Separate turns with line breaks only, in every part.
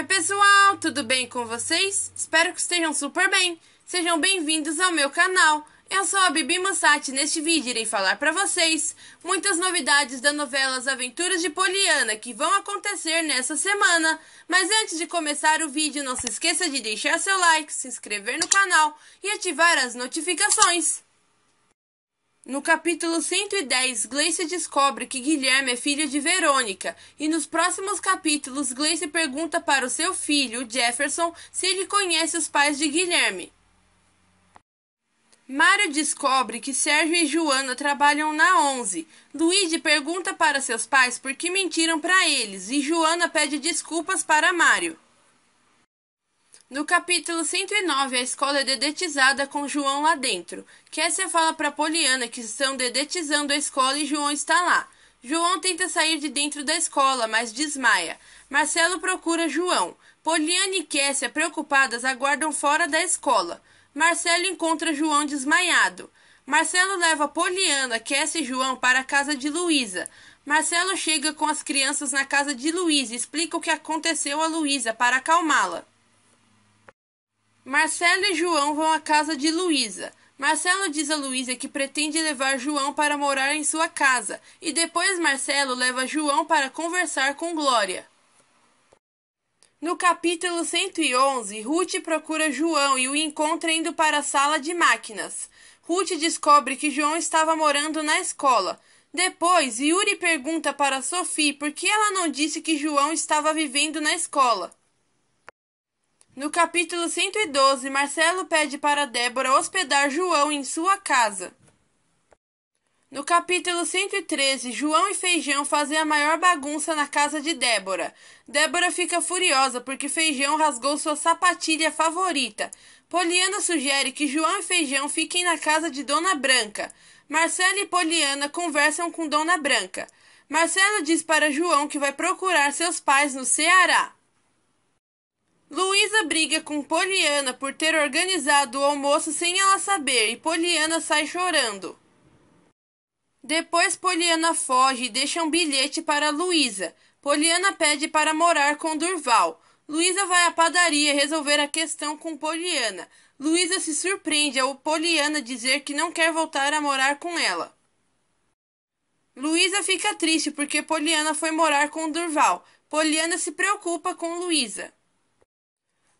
Oi, pessoal, tudo bem com vocês? Espero que estejam super bem. Sejam bem-vindos ao meu canal. Eu sou a Bibi Mussati e neste vídeo irei falar para vocês muitas novidades da novela As Aventuras de Poliana que vão acontecer nessa semana. Mas antes de começar o vídeo, não se esqueça de deixar seu like, se inscrever no canal e ativar as notificações. No capítulo 110, Gleice descobre que Guilherme é filho de Verônica, e nos próximos capítulos, Gleice pergunta para o seu filho, Jefferson, se ele conhece os pais de Guilherme. Mário descobre que Sérgio e Joana trabalham na 11. Luigi pergunta para seus pais por que mentiram para eles, e Joana pede desculpas para Mário. No capítulo 109, a escola é dedetizada com João lá dentro. Kessia fala para Poliana que estão dedetizando a escola e João está lá. João tenta sair de dentro da escola, mas desmaia. Marcelo procura João. Poliana e Kessia, preocupadas, aguardam fora da escola. Marcelo encontra João desmaiado. Marcelo leva Poliana, Kessia e João para a casa de Luísa. Marcelo chega com as crianças na casa de Luísa e explica o que aconteceu a Luísa para acalmá-la. Marcelo e João vão à casa de Luísa. Marcelo diz a Luísa que pretende levar João para morar em sua casa e depois Marcelo leva João para conversar com Glória. No capítulo 111, Ruth procura João e o encontra indo para a sala de máquinas. Ruth descobre que João estava morando na escola. Depois, Yuri pergunta para Sophie por que ela não disse que João estava vivendo na escola. No capítulo 112, Marcelo pede para Débora hospedar João em sua casa. No capítulo 113, João e Feijão fazem a maior bagunça na casa de Débora. Débora fica furiosa porque Feijão rasgou sua sapatilha favorita. Poliana sugere que João e Feijão fiquem na casa de Dona Branca. Marcelo e Poliana conversam com Dona Branca. Marcelo diz para João que vai procurar seus pais no Ceará. Luísa briga com Poliana por ter organizado o almoço sem ela saber e Poliana sai chorando. Depois Poliana foge e deixa um bilhete para Luísa. Poliana pede para morar com Durval. Luísa vai à padaria resolver a questão com Poliana. Luísa se surpreende ao Poliana dizer que não quer voltar a morar com ela. Luísa fica triste porque Poliana foi morar com Durval. Poliana se preocupa com Luísa.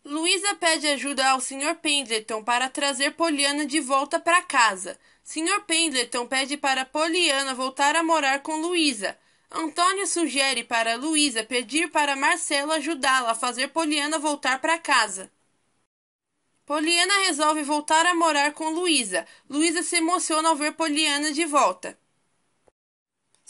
Luísa pede ajuda ao Sr. Pendleton para trazer Poliana de volta para casa. Sr. Pendleton pede para Poliana voltar a morar com Luísa. Antônio sugere para Luísa pedir para Marcelo ajudá-la a fazer Poliana voltar para casa. Poliana resolve voltar a morar com Luísa. Luísa se emociona ao ver Poliana de volta.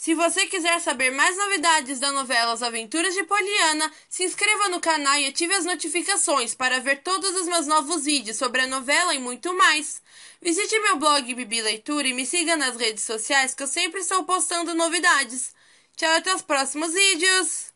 Se você quiser saber mais novidades da novela As Aventuras de Poliana, se inscreva no canal e ative as notificações para ver todos os meus novos vídeos sobre a novela e muito mais. Visite meu blog Bibi Leitura e me siga nas redes sociais que eu sempre estou postando novidades. Tchau até os próximos vídeos!